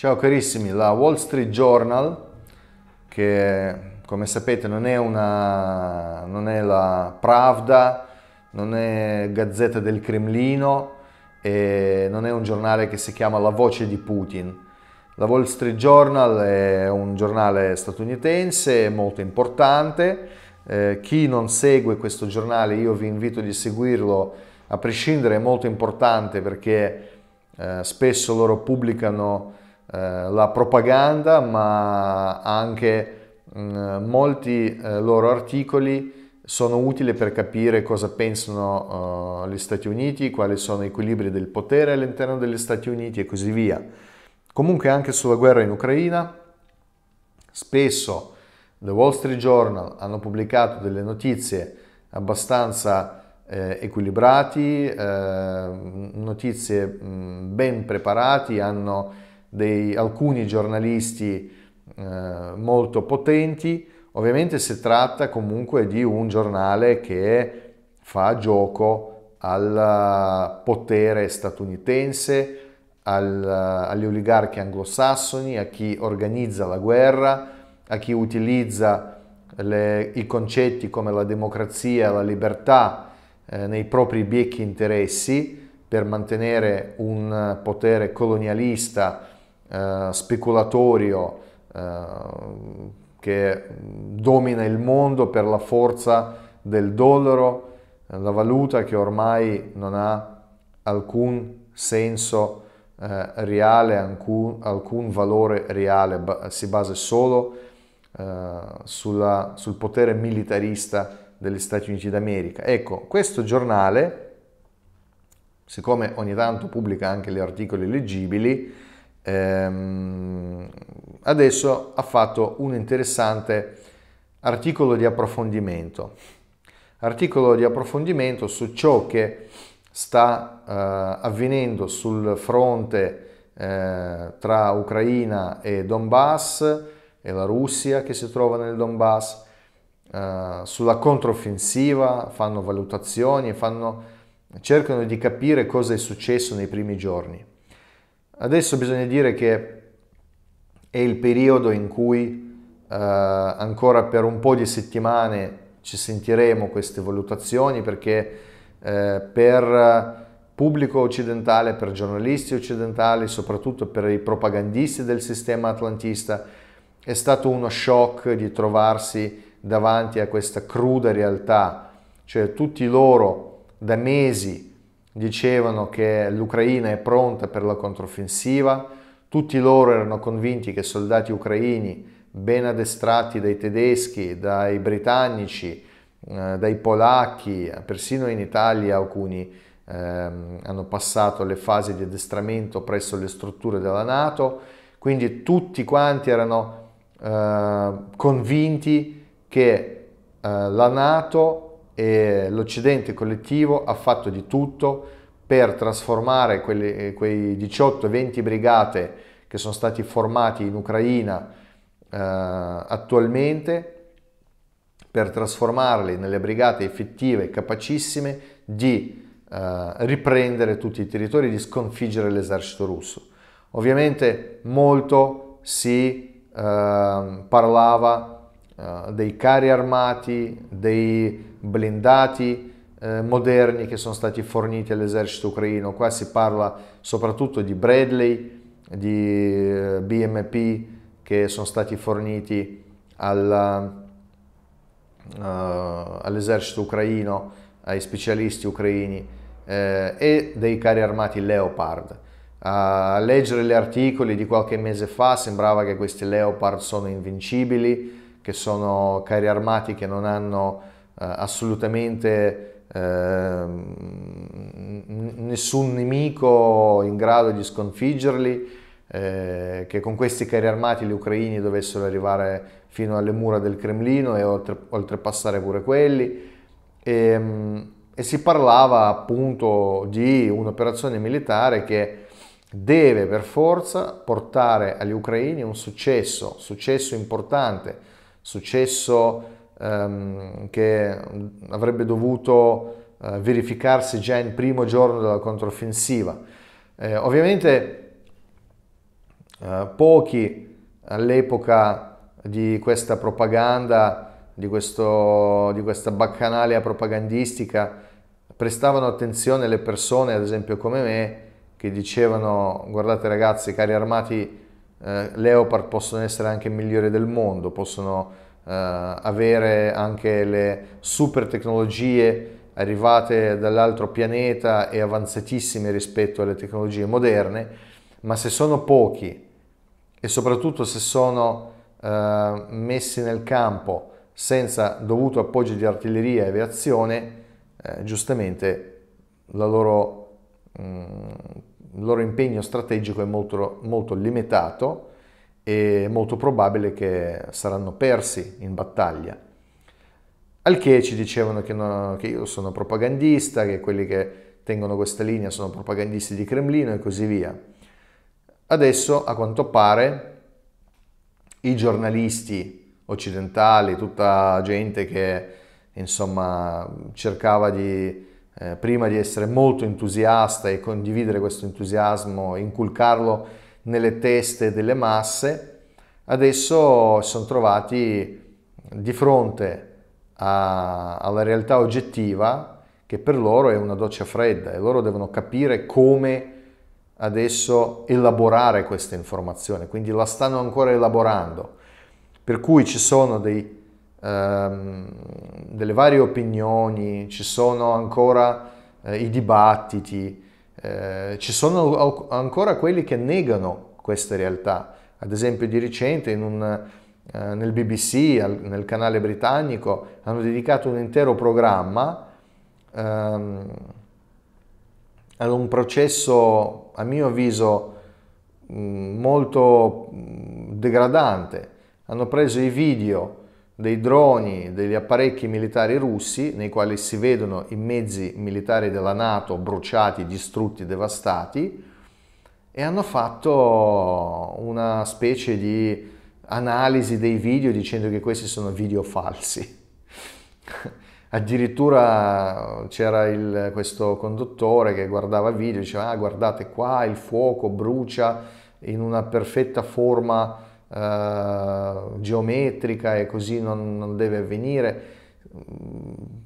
Ciao carissimi, la Wall Street Journal, che come sapete non è, una, non è la Pravda, non è Gazzetta del Cremlino e non è un giornale che si chiama La Voce di Putin. La Wall Street Journal è un giornale statunitense molto importante. Eh, chi non segue questo giornale io vi invito di seguirlo, a prescindere è molto importante perché eh, spesso loro pubblicano eh, la propaganda, ma anche mm, molti eh, loro articoli sono utili per capire cosa pensano eh, gli Stati Uniti, quali sono i equilibri del potere all'interno degli Stati Uniti e così via. Comunque anche sulla guerra in Ucraina, spesso The Wall Street Journal hanno pubblicato delle notizie abbastanza eh, equilibrati, eh, notizie mh, mm, ben preparati, hanno di alcuni giornalisti eh, molto potenti, ovviamente si tratta comunque di un giornale che fa gioco al potere statunitense, al, agli oligarchi anglosassoni, a chi organizza la guerra, a chi utilizza le, i concetti come la democrazia, la libertà eh, nei propri biechi interessi per mantenere un potere colonialista eh, speculatorio eh, che domina il mondo per la forza del dollaro, eh, la valuta che ormai non ha alcun senso eh, reale, alcun, alcun, valore reale, si basa solo eh, sulla, sul potere militarista degli Stati Uniti d'America. Ecco, questo giornale, siccome ogni tanto pubblica anche gli articoli leggibili, ehm, adesso ha fatto un interessante articolo di approfondimento. Articolo di approfondimento su ciò che sta eh, avvenendo sul fronte eh, tra Ucraina e Donbass e la Russia che si trova nel Donbass, eh, sulla controffensiva, fanno valutazioni, fanno, cercano di capire cosa è successo nei primi giorni. Adesso bisogna dire che è il periodo in cui eh, ancora per un po' di settimane ci sentiremo queste valutazioni perché eh, per pubblico occidentale, per giornalisti occidentali, soprattutto per i propagandisti del sistema atlantista, è stato uno shock di trovarsi davanti a questa cruda realtà, cioè tutti loro da mesi dicevano che l'Ucraina è pronta per la controffensiva, tutti loro erano convinti che soldati ucraini ben addestrati dai tedeschi, dai britannici, eh, dai polacchi, persino in Italia alcuni eh, hanno passato le fasi di addestramento presso le strutture della Nato, quindi tutti quanti erano eh, convinti che eh, la Nato e l'Occidente collettivo ha fatto di tutto per trasformare quelle, eh, quei 18-20 brigate che sono stati formati in Ucraina eh, attualmente, per trasformarli nelle brigate effettive capacissime di eh, riprendere tutti i territori, di sconfiggere l'esercito russo. Ovviamente molto si ehm, eh, parlava dei carri armati, dei blindati eh, moderni che sono stati forniti all'esercito ucraino. Qua si parla soprattutto di Bradley, di eh, BMP che sono stati forniti alla, uh, all'esercito ucraino, ai specialisti ucraini eh, e dei carri armati Leopard. A leggere gli articoli di qualche mese fa sembrava che questi Leopard sono invincibili, che sono carri armati che non hanno eh, assolutamente eh, nessun nemico in grado di sconfiggerli, eh, che con questi carri armati gli ucraini dovessero arrivare fino alle mura del Cremlino e oltre, oltrepassare pure quelli. E, ehm, e si parlava appunto di un'operazione militare che deve per forza portare agli ucraini un successo, successo importante, successo ehm, che avrebbe dovuto eh, verificarsi già il primo giorno della controffensiva. Eh, ovviamente eh, pochi all'epoca di questa propaganda, di, questo, di questa baccanalia propagandistica, prestavano attenzione alle persone, ad esempio come me, che dicevano guardate ragazzi, carri armati, eh, Leopard possono essere anche migliori del mondo, possono eh, avere anche le super tecnologie arrivate dall'altro pianeta e avanzatissime rispetto alle tecnologie moderne, ma se sono pochi e soprattutto se sono eh, messi nel campo senza dovuto appoggio di artiglieria e aviazione, eh, giustamente loro, mh, mm, il loro impegno strategico è molto, molto limitato è molto probabile che saranno persi in battaglia. Al che ci dicevano che, no, che io sono propagandista, che quelli che tengono questa linea sono propagandisti di Cremlino e così via. Adesso, a quanto pare, i giornalisti occidentali, tutta gente che insomma cercava di, eh, prima di essere molto entusiasta e condividere questo entusiasmo, inculcarlo nelle teste delle masse, adesso sono trovati di fronte a, alla realtà oggettiva che per loro è una doccia fredda e loro devono capire come adesso elaborare questa informazione, quindi la stanno ancora elaborando. Per cui ci sono dei, ehm, delle varie opinioni, ci sono ancora eh, i dibattiti, eh, ci sono ancora quelli che negano queste realtà. Ad esempio di recente un, eh, nel BBC, al, nel canale britannico, hanno dedicato un intero programma ehm, ad un processo, a mio avviso, mh, mm, molto mh, mm, degradante. Hanno preso i video dei droni degli apparecchi militari russi nei quali si vedono i mezzi militari della Nato bruciati, distrutti, devastati e hanno fatto una specie di analisi dei video dicendo che questi sono video falsi. Addirittura c'era il, questo conduttore che guardava video e diceva ah, guardate qua il fuoco brucia in una perfetta forma eh, geometrica e così non, non, deve avvenire.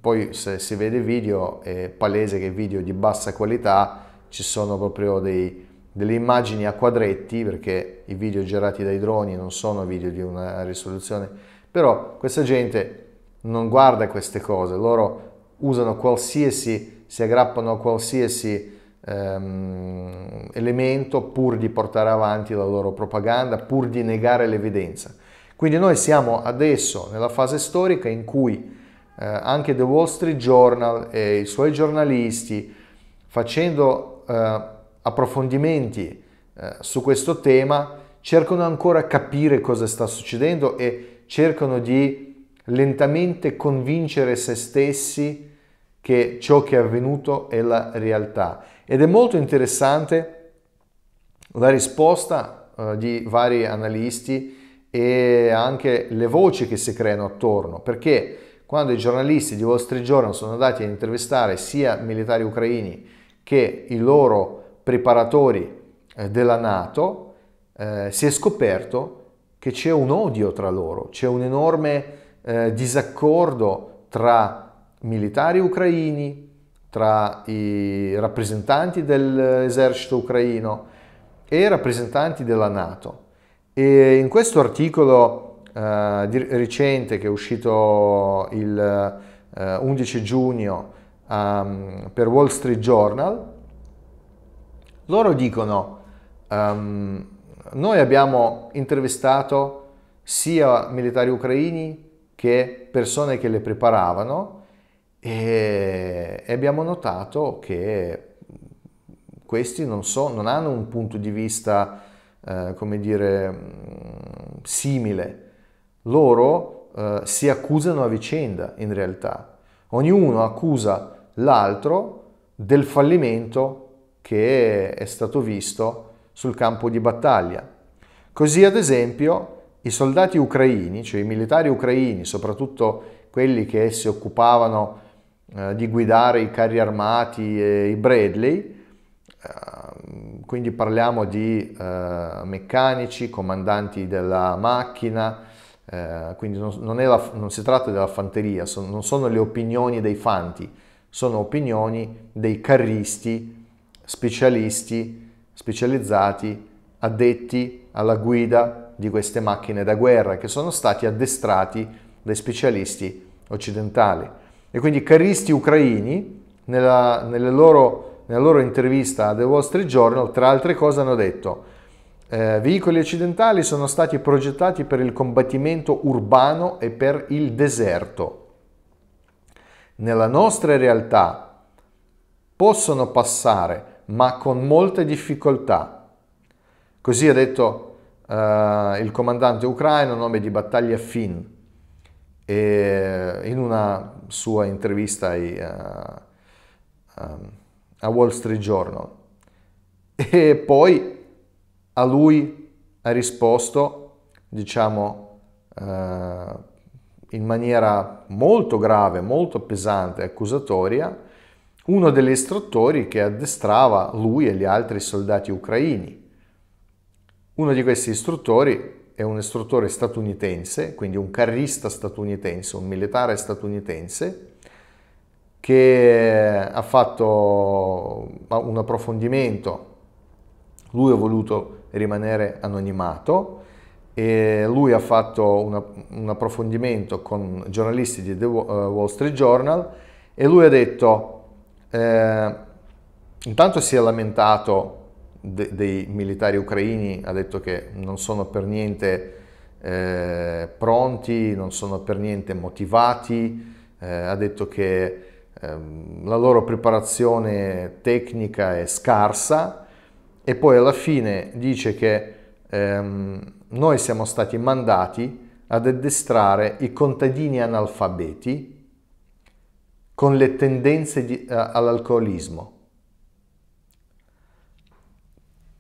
Poi se si vede il video è palese che video di bassa qualità ci sono proprio dei, delle immagini a quadretti perché i video girati dai droni non sono video di una risoluzione, però questa gente non guarda queste cose, loro usano qualsiasi, si aggrappano a qualsiasi ehm, elemento pur di portare avanti la loro propaganda, pur di negare l'evidenza. Quindi noi siamo adesso nella fase storica in cui eh, anche The Wall Street Journal e i suoi giornalisti facendo eh, approfondimenti eh, su questo tema cercano ancora capire cosa sta succedendo e cercano di lentamente convincere se stessi che ciò che è avvenuto è la realtà ed è molto interessante la risposta eh, di vari analisti e anche le voci che si creano attorno, perché quando i giornalisti di Wall Street Journal sono andati a intervistare sia militari ucraini che i loro preparatori eh, della Nato, eh, si è scoperto che c'è un odio tra loro, c'è un enorme eh, disaccordo tra militari ucraini, tra i rappresentanti dell'esercito ucraino e i rappresentanti della Nato. E in questo articolo eh, di, recente che è uscito il eh, 11 giugno um, per Wall Street Journal, loro dicono um, noi abbiamo intervistato sia militari ucraini che persone che le preparavano e, abbiamo notato che questi non, so, non hanno un punto di vista, eh, come dire, mm, simile. Loro eh, si accusano a vicenda in realtà. Ognuno accusa l'altro del fallimento che è stato visto sul campo di battaglia. Così ad esempio i soldati ucraini, cioè i militari ucraini, soprattutto quelli che si occupavano eh, di guidare i carri armati e i Bradley, eh, quindi parliamo di eh, meccanici, comandanti della macchina, quindi non, non, la, non, si tratta della fanteria, non sono le opinioni dei fanti, sono opinioni dei carristi, specialisti, specializzati, addetti alla guida di queste macchine da guerra che sono stati addestrati dai specialisti occidentali. E quindi i carristi ucraini, nella, loro, nella loro intervista a The Wall Street Journal, tra altre cose hanno detto eh, veicoli occidentali sono stati progettati per il combattimento urbano e per il deserto. Nella nostra realtà possono passare, ma con molte difficoltà. Così ha detto eh, il comandante ucraino, nome di battaglia Finn. E in una sua intervista ai, uh, um, a Wall Street Journal. E poi a lui ha risposto, diciamo, uh, in maniera molto grave, molto pesante, accusatoria, uno degli istruttori che addestrava lui e gli altri soldati ucraini. Uno di questi istruttori è un istruttore statunitense, quindi un carrista statunitense, un militare statunitense, che ha fatto un approfondimento. Lui ha voluto rimanere anonimato e lui ha fatto una, un approfondimento con giornalisti di The eh, Wall Street Journal e lui ha detto, eh, intanto si è lamentato de, dei militari ucraini ha detto che non sono per niente eh, pronti, non sono per niente motivati, eh, ha detto che ehm, la loro preparazione tecnica è scarsa e poi alla fine dice che ehm, noi siamo stati mandati ad addestrare i contadini analfabeti con le tendenze di, eh, all'alcolismo.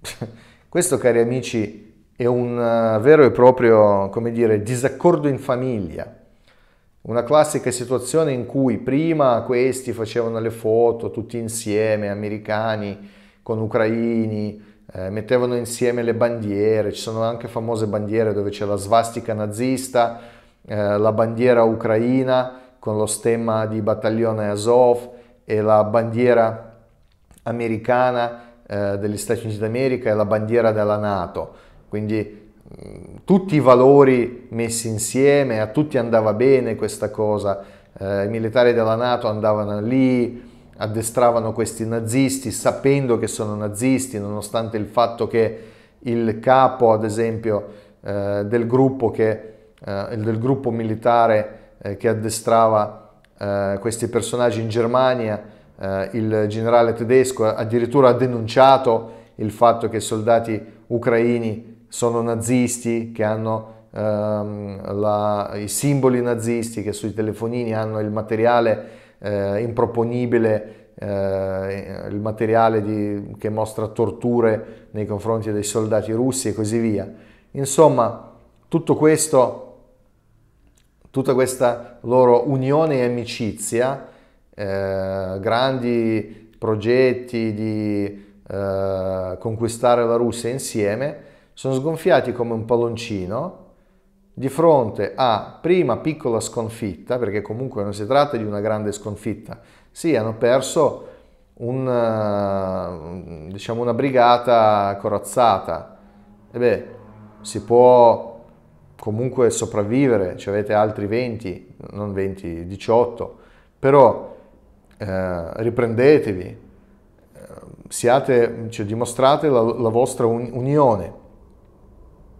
Cioè, questo, cari amici, è un eh, vero e proprio, come dire, disaccordo in famiglia. Una classica situazione in cui prima questi facevano le foto tutti insieme, americani con ucraini, eh, mettevano insieme le bandiere, ci sono anche famose bandiere dove c'è la svastica nazista, eh, la bandiera ucraina con lo stemma di battaglione Azov e la bandiera americana eh, degli Stati Uniti d'America e la bandiera della Nato, quindi mm, tutti i valori messi insieme, a tutti andava bene questa cosa, eh, i militari della Nato andavano lì, addestravano questi nazisti sapendo che sono nazisti, nonostante il fatto che il capo, ad esempio, eh, del, gruppo che, eh, del, gruppo militare eh, che addestrava eh, questi personaggi in Germania eh, il generale tedesco addirittura ha denunciato il fatto che i soldati ucraini sono nazisti, che hanno ehm, la, i simboli nazisti, che sui telefonini hanno il materiale eh, improponibile eh, il materiale di, che mostra torture nei confronti dei soldati russi e così via. Insomma, tutto questo, tutta questa loro unione e amicizia eh, grandi progetti di eh, conquistare la Russia insieme, sono sgonfiati come un palloncino di fronte a prima piccola sconfitta, perché comunque non si tratta di una grande sconfitta, sì, hanno perso un, eh, diciamo, una brigata corazzata, e beh, si può comunque sopravvivere, ci avete altri 20, non 20, 18, però eh, riprendetevi, eh, siate, cioè, dimostrate la, la vostra un, unione.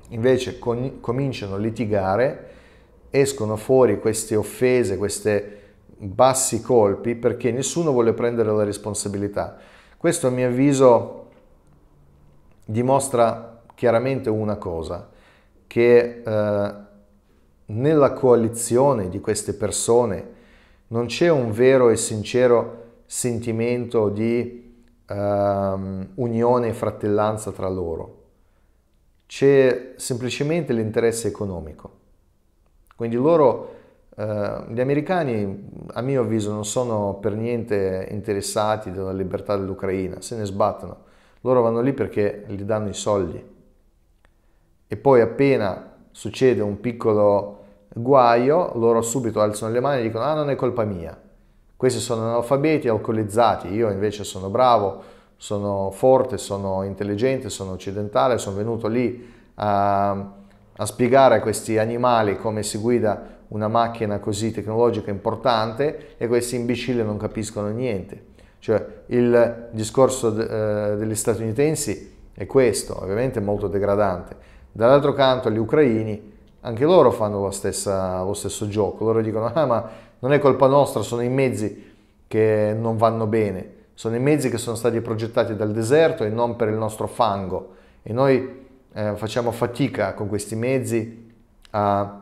Invece con, cominciano a litigare, escono fuori queste offese, questi bassi colpi, perché nessuno vuole prendere la responsabilità. Questo a mio avviso dimostra chiaramente una cosa, che eh, nella coalizione di queste persone non c'è un vero e sincero sentimento di um, unione e fratellanza tra loro, c'è semplicemente l'interesse economico. Quindi loro, eh, gli americani, a mio avviso, non sono per niente interessati alla libertà dell'Ucraina, se ne sbattono. Loro vanno lì perché gli danno i soldi. E poi appena succede un piccolo guaio, loro subito alzano le mani e dicono ah non è colpa mia, questi sono analfabeti, alcolizzati, io invece sono bravo, sono forte, sono intelligente, sono occidentale, sono venuto lì a, a spiegare a questi animali come si guida una macchina così tecnologica importante e questi imbecilli non capiscono niente. Cioè il discorso de, eh, degli statunitensi è questo, ovviamente molto degradante. Dall'altro canto gli ucraini anche loro fanno stessa, lo stesso gioco, loro dicono ah ma non è colpa nostra, sono i mezzi che non vanno bene, sono i mezzi che sono stati progettati dal deserto e non per il nostro fango e noi eh, facciamo fatica con questi mezzi a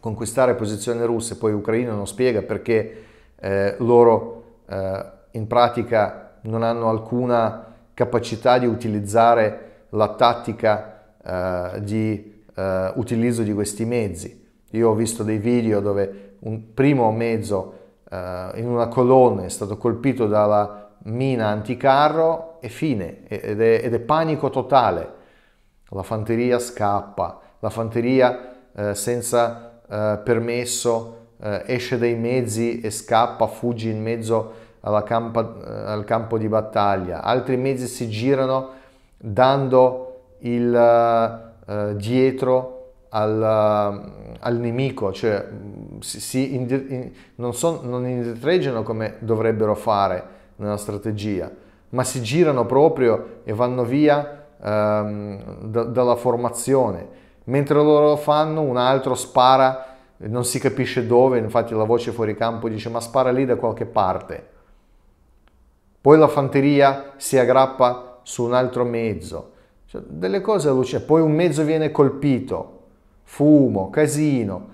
conquistare posizioni russe, poi l'Ucraina non spiega perché eh, loro eh, in pratica non hanno alcuna capacità di utilizzare la tattica eh, di eh, utilizzo di questi mezzi. Io ho visto dei video dove un primo mezzo eh, in una colonna è stato colpito dalla mina anticarro e fine, ed è, ed è panico totale. La fanteria scappa, la fanteria eh, senza eh, permesso eh, esce dai mezzi e scappa, fugge in mezzo campa, eh, al campo di battaglia. Altri mezzi si girano dando il eh, dietro al, ehm, al, nemico, cioè mm, si, si indir, in, non, so, non indietreggiano come dovrebbero fare nella strategia, ma si girano proprio e vanno via ehm, da, dalla formazione. Mentre loro lo fanno, un altro spara, non si capisce dove, infatti la voce fuori campo dice ma spara lì da qualche parte. Poi la fanteria si aggrappa su un altro mezzo cioè, delle cose alla luce, poi un mezzo viene colpito, fumo, casino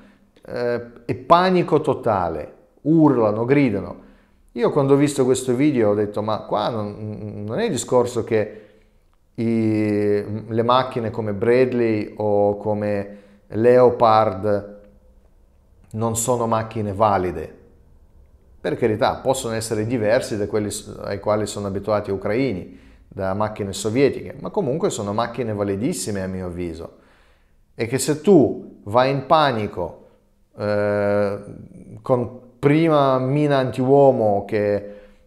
eh, e panico totale, urlano, gridano. Io quando ho visto questo video ho detto ma qua non, non è il discorso che i, le macchine come Bradley o come Leopard non sono macchine valide. Per carità, possono essere diversi da quelli ai quali sono abituati gli ucraini, da macchine sovietiche, ma comunque sono macchine validissime a mio avviso. E che se tu vai in panico eh, con prima mina antiuomo che,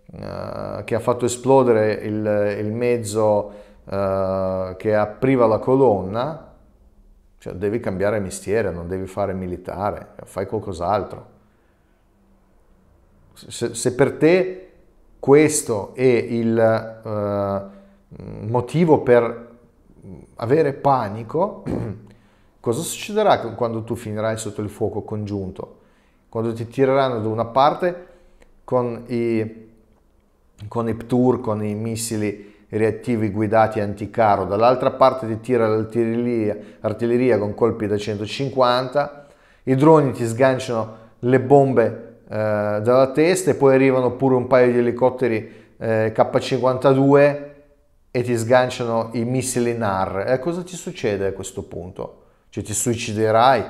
eh, che ha fatto esplodere il, il mezzo eh, che apriva la colonna, cioè devi cambiare mestiere, non devi fare militare, fai qualcos'altro. Se, se per te questo è il, eh, motivo per avere panico, cosa succederà quando tu finirai sotto il fuoco congiunto? Quando ti tireranno da una parte con i, con i PTUR, con i missili reattivi guidati anticaro, dall'altra parte ti tira l'artiglieria artiglieria con colpi da 150, i droni ti sganciano le bombe eh, dalla testa e poi arrivano pure un paio di elicotteri eh, K-52 e ti sganciano i missili NAR, e cosa ti succede a questo punto? Cioè ti suiciderai?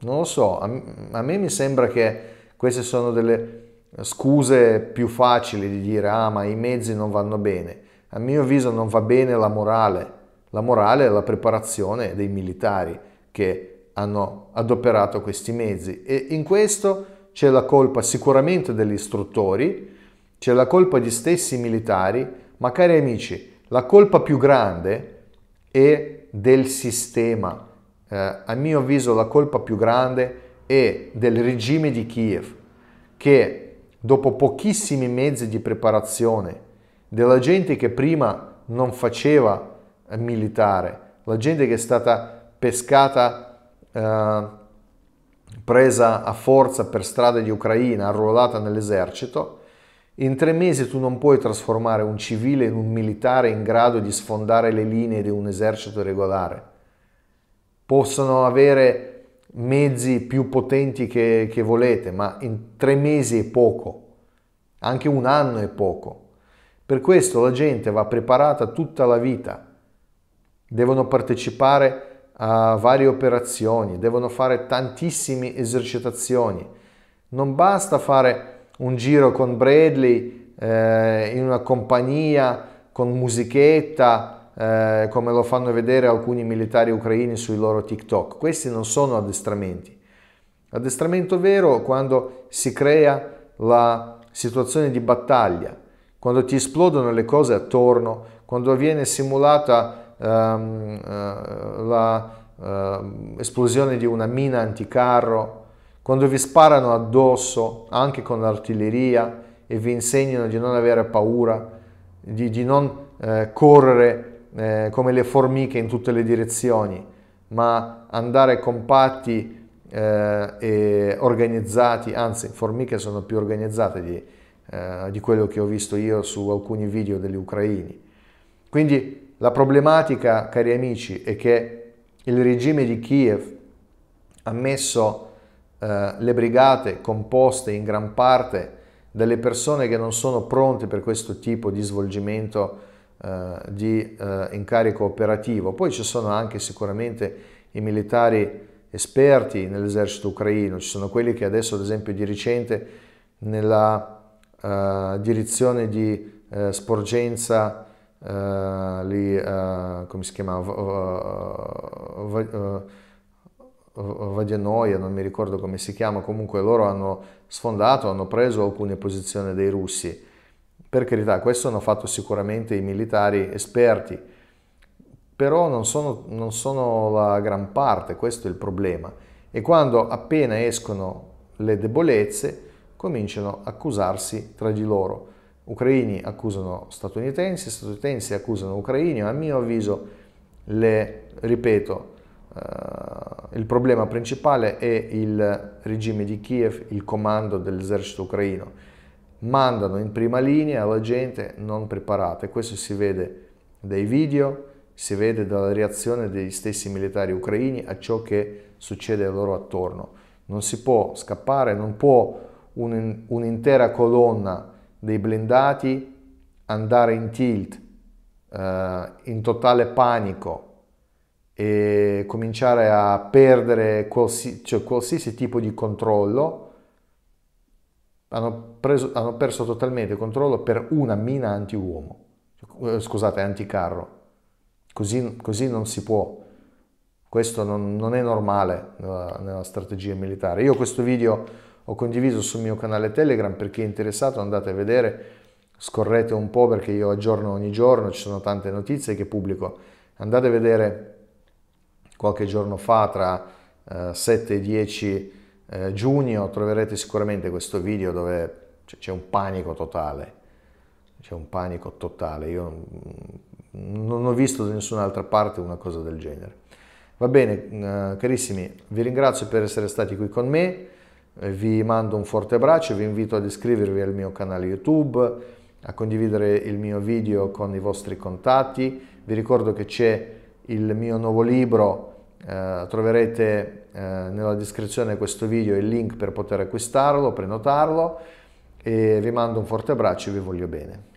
Non lo so, a, a me mi sembra che queste sono delle scuse più facili di dire ah ma i mezzi non vanno bene. A mio avviso non va bene la morale. La morale è la preparazione dei militari che hanno adoperato questi mezzi e in questo c'è la colpa sicuramente degli istruttori c'è la colpa di stessi militari, ma cari amici, la colpa più grande è del sistema. Eh, a mio avviso la colpa più grande è del regime di Kiev, che dopo pochissimi mezzi di preparazione, della gente che prima non faceva eh, militare, la gente che è stata pescata, eh, presa a forza per strade di Ucraina, arruolata nell'esercito, in tre mesi tu non puoi trasformare un civile in un militare in grado di sfondare le linee di un esercito regolare. Possono avere mezzi più potenti che, che, volete, ma in tre mesi è poco, anche un anno è poco. Per questo la gente va preparata tutta la vita, devono partecipare a varie operazioni, devono fare tantissime esercitazioni. Non basta fare un giro con Bradley eh, in una compagnia con musichetta, eh, come lo fanno vedere alcuni militari ucraini sui loro TikTok. Questi non sono addestramenti. Addestramento vero quando si crea la situazione di battaglia, quando ti esplodono le cose attorno, quando viene simulata ehm, eh, l'esplosione ehm, eh, di una mina anticarro, quando vi sparano addosso anche con l'artiglieria e vi insegnano di non avere paura, di, di non eh, correre eh, come le formiche in tutte le direzioni, ma andare compatti eh, e organizzati, anzi formiche sono più organizzate di, eh, di quello che ho visto io su alcuni video degli ucraini. Quindi la problematica, cari amici, è che il regime di Kiev ha messo eh, le brigate composte in gran parte dalle persone che non sono pronte per questo tipo di svolgimento eh, di eh, incarico operativo. Poi ci sono anche sicuramente i militari esperti nell'esercito ucraino, ci sono quelli che adesso ad esempio di recente nella eh, direzione di eh, sporgenza lì, come si chiama? Vadenoia, non mi ricordo come si chiama, comunque loro hanno sfondato, hanno preso alcune posizioni dei russi. Per carità, questo hanno fatto sicuramente i militari esperti, però non sono, non sono la gran parte, questo è il problema. E quando appena escono le debolezze, cominciano a accusarsi tra di loro. Ucraini accusano statunitensi, statunitensi accusano ucraini, a mio avviso le, ripeto, eh, il problema principale è il regime di Kiev, il comando dell'esercito ucraino. Mandano in prima linea la gente non preparata e questo si vede dai video, si vede dalla reazione degli stessi militari ucraini a ciò che succede loro attorno. Non si può scappare, non può un'intera colonna dei blindati andare in tilt, eh, in totale panico, e cominciare a perdere qualsi, cioè qualsiasi tipo di controllo, hanno, preso, hanno, perso totalmente il controllo per una mina anti-uomo, eh, scusate, anticarro. Così, così non si può. Questo non, non è normale nella, nella, strategia militare. Io questo video ho condiviso sul mio canale Telegram, per chi è interessato andate a vedere, scorrete un po' perché io aggiorno ogni giorno, ci sono tante notizie che pubblico. Andate a vedere qualche giorno fa tra eh, 7 e 10 eh, giugno troverete sicuramente questo video dove c'è un panico totale, c'è un panico totale, io non ho visto da nessun'altra parte una cosa del genere. Va bene, mm, eh, carissimi, vi ringrazio per essere stati qui con me, eh, vi mando un forte abbraccio, vi invito ad iscrivervi al mio canale YouTube, a condividere il mio video con i vostri contatti, vi ricordo che c'è il mio nuovo libro eh, troverete eh, nella descrizione di questo video il link per poter acquistarlo, prenotarlo e vi mando un forte abbraccio e vi voglio bene.